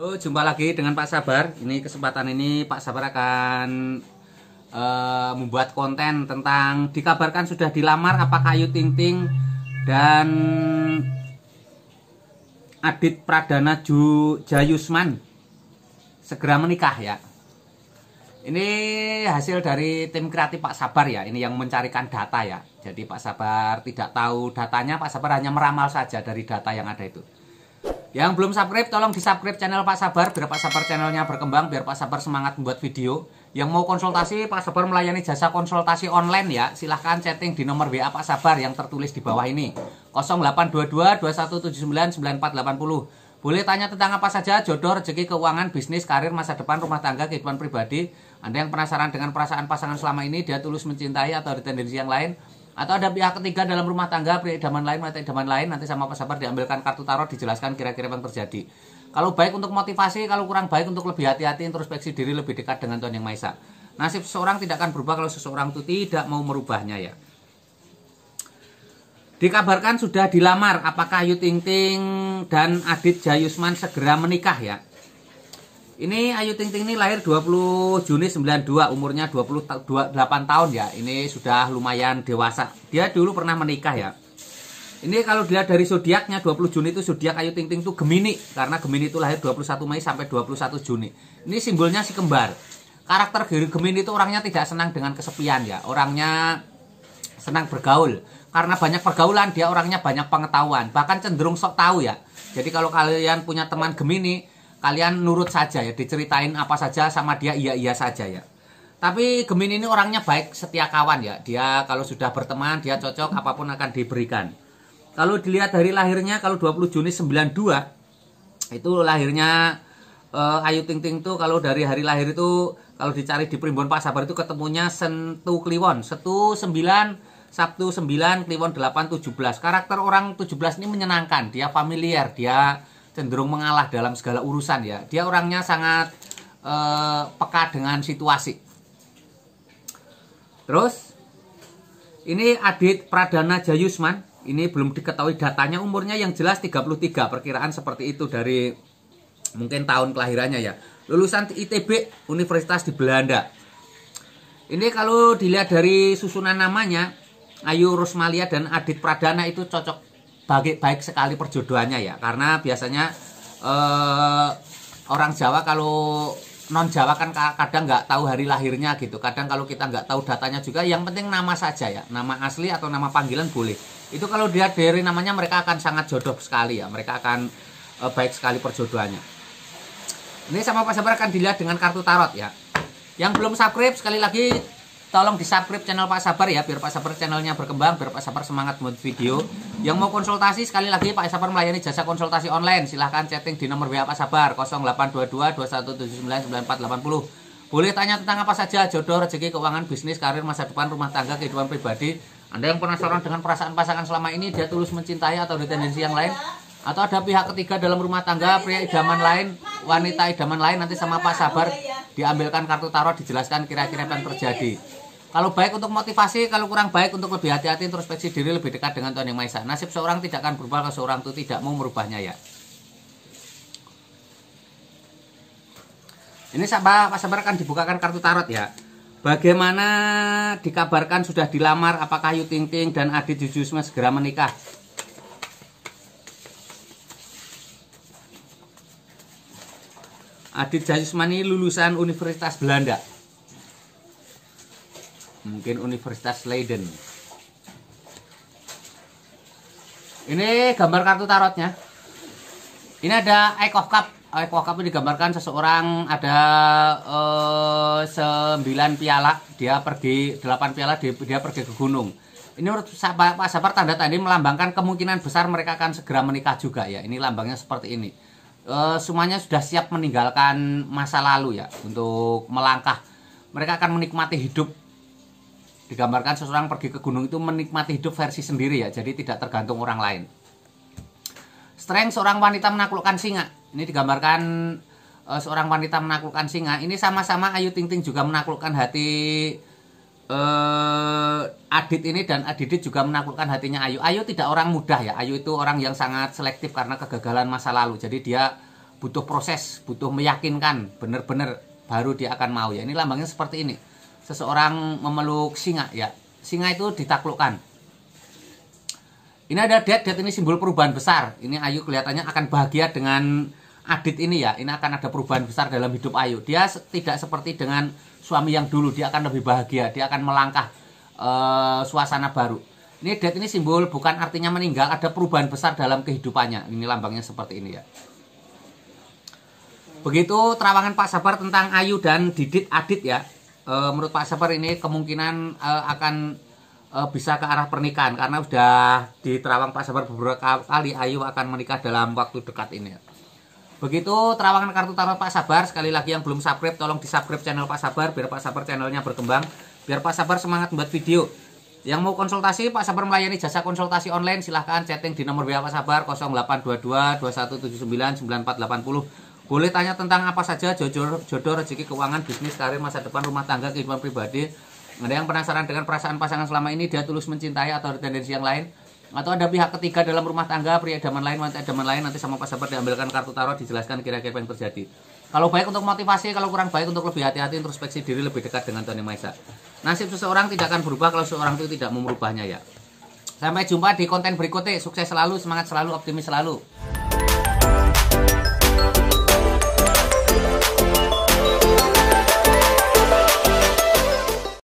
Halo, oh, jumpa lagi dengan Pak Sabar. Ini kesempatan ini Pak Sabar akan uh, membuat konten tentang dikabarkan sudah dilamar apa Kayu Ting Ting dan Adit Pradana Ju Jayusman segera menikah ya. Ini hasil dari tim kreatif Pak Sabar ya. Ini yang mencarikan data ya. Jadi Pak Sabar tidak tahu datanya, Pak Sabar hanya meramal saja dari data yang ada itu. Yang belum subscribe tolong di subscribe channel Pak Sabar biar Pak Sabar channelnya berkembang biar Pak Sabar semangat membuat video. Yang mau konsultasi Pak Sabar melayani jasa konsultasi online ya. Silahkan chatting di nomor WA Pak Sabar yang tertulis di bawah ini. 0822 2179 9480. Boleh tanya tentang apa saja, jodoh, rezeki, keuangan, bisnis, karir, masa depan, rumah tangga, kehidupan pribadi. Anda yang penasaran dengan perasaan pasangan selama ini, dia tulus mencintai atau ada tendensi yang lain, atau ada pihak ketiga dalam rumah tangga idaman lain idaman lain nanti sama Pak diambilkan kartu tarot dijelaskan kira-kira yang terjadi kalau baik untuk motivasi kalau kurang baik untuk lebih hati-hati introspeksi diri lebih dekat dengan Tuhan Yang Maha Esa nasib seseorang tidak akan berubah kalau seseorang itu tidak mau merubahnya ya dikabarkan sudah dilamar apakah Ayu Ting Ting dan Adit Jayusman segera menikah ya ini Ayu Ting Ting ini lahir 20 Juni 92, umurnya 28 tahun ya. Ini sudah lumayan dewasa. Dia dulu pernah menikah ya. Ini kalau dilihat dari zodiaknya 20 Juni itu zodiak Ayu Ting Ting itu Gemini karena Gemini itu lahir 21 Mei sampai 21 Juni. Ini simbolnya si kembar. Karakter Gemini itu orangnya tidak senang dengan kesepian ya. Orangnya senang bergaul. Karena banyak pergaulan dia orangnya banyak pengetahuan, bahkan cenderung sok tahu ya. Jadi kalau kalian punya teman Gemini kalian nurut saja ya diceritain apa saja sama dia iya iya saja ya tapi Gemini ini orangnya baik setia kawan ya dia kalau sudah berteman dia cocok apapun akan diberikan kalau dilihat dari lahirnya kalau 20 Juni 92 itu lahirnya uh, Ayu Ting Ting tuh kalau dari hari lahir itu kalau dicari di Primbon Pak Sabar itu ketemunya Sentu Kliwon Setu 9 Sabtu 9 Kliwon 8 17 karakter orang 17 ini menyenangkan dia familiar dia cenderung mengalah dalam segala urusan ya. Dia orangnya sangat eh, peka dengan situasi. Terus ini Adit Pradana Jayusman, ini belum diketahui datanya umurnya yang jelas 33 perkiraan seperti itu dari mungkin tahun kelahirannya ya. Lulusan ITB Universitas di Belanda. Ini kalau dilihat dari susunan namanya, Ayu Rusmalia dan Adit Pradana itu cocok baik baik sekali perjodohannya ya karena biasanya eh, orang Jawa kalau non Jawa kan kadang nggak tahu hari lahirnya gitu kadang kalau kita nggak tahu datanya juga yang penting nama saja ya nama asli atau nama panggilan boleh itu kalau dia dari namanya mereka akan sangat jodoh sekali ya mereka akan eh, baik sekali perjodohannya ini sama Pak Sabar akan dilihat dengan kartu tarot ya yang belum subscribe sekali lagi tolong di subscribe channel Pak Sabar ya biar Pak Sabar channelnya berkembang biar Pak Sabar semangat buat video yang mau konsultasi sekali lagi Pak Sabar melayani jasa konsultasi online silahkan chatting di nomor WA Pak Sabar 082221799480. boleh tanya tentang apa saja jodoh rezeki keuangan bisnis karir masa depan rumah tangga kehidupan pribadi anda yang penasaran dengan perasaan pasangan selama ini dia tulus mencintai atau ada tendensi yang lain atau ada pihak ketiga dalam rumah tangga pria idaman lain wanita idaman lain nanti sama Pak Sabar diambilkan kartu tarot dijelaskan kira-kira apa yang terjadi. Kalau baik untuk motivasi, kalau kurang baik untuk lebih hati-hati introspeksi diri lebih dekat dengan Tuhan Yang Maha Esa. Nasib seorang tidak akan berubah kalau seorang itu tidak mau merubahnya ya. Ini sabar Pak Sabar akan dibukakan kartu tarot ya. Bagaimana dikabarkan sudah dilamar? Apakah Yu Ting Ting dan Adi Jujusme segera menikah? Adit Jayusmani lulusan Universitas Belanda. Mungkin Universitas Leiden. Ini gambar kartu tarotnya. Ini ada Eight of Cup. Eight of Cup ini digambarkan seseorang ada eh, sembilan 9 piala. Dia pergi 8 piala dia, dia pergi ke gunung. Ini menurut Pak Sabar tanda tadi melambangkan kemungkinan besar mereka akan segera menikah juga ya. Ini lambangnya seperti ini e, semuanya sudah siap meninggalkan masa lalu ya untuk melangkah. Mereka akan menikmati hidup. Digambarkan seseorang pergi ke gunung itu menikmati hidup versi sendiri ya, jadi tidak tergantung orang lain. Strength seorang wanita menaklukkan singa. Ini digambarkan e, seorang wanita menaklukkan singa. Ini sama-sama Ayu Ting Ting juga menaklukkan hati uh, Adit ini dan Adit juga menaklukkan hatinya Ayu. Ayu tidak orang mudah ya. Ayu itu orang yang sangat selektif karena kegagalan masa lalu. Jadi dia butuh proses, butuh meyakinkan, benar-benar baru dia akan mau ya. Ini lambangnya seperti ini. Seseorang memeluk singa ya. Singa itu ditaklukkan. Ini ada dead, dead ini simbol perubahan besar. Ini Ayu kelihatannya akan bahagia dengan Adit ini ya, ini akan ada perubahan besar dalam hidup Ayu. Dia tidak seperti dengan suami yang dulu, dia akan lebih bahagia, dia akan melangkah e, suasana baru. Ini Adit ini simbol bukan artinya meninggal, ada perubahan besar dalam kehidupannya. Ini lambangnya seperti ini ya. Begitu terawangan Pak Sabar tentang Ayu dan Didit Adit ya. E, menurut Pak Sabar ini kemungkinan e, akan e, bisa ke arah pernikahan karena sudah diterawang Pak Sabar beberapa kali Ayu akan menikah dalam waktu dekat ini ya. Begitu terawangan kartu tarot Pak Sabar. Sekali lagi yang belum subscribe, tolong di subscribe channel Pak Sabar. Biar Pak Sabar channelnya berkembang. Biar Pak Sabar semangat buat video. Yang mau konsultasi, Pak Sabar melayani jasa konsultasi online. Silahkan chatting di nomor WA Pak Sabar 0822 2179 9480. Boleh tanya tentang apa saja, jodoh, jodoh rezeki, keuangan, bisnis, karir, masa depan, rumah tangga, kehidupan pribadi. Ada yang penasaran dengan perasaan pasangan selama ini, dia tulus mencintai atau ada tendensi yang lain? atau ada pihak ketiga dalam rumah tangga pria idaman lain wanita idaman lain nanti sama Pak Sabar diambilkan kartu tarot dijelaskan kira-kira apa yang terjadi kalau baik untuk motivasi kalau kurang baik untuk lebih hati-hati introspeksi diri lebih dekat dengan Tony Maisa nasib seseorang tidak akan berubah kalau seseorang itu tidak mau merubahnya ya sampai jumpa di konten berikutnya sukses selalu semangat selalu optimis selalu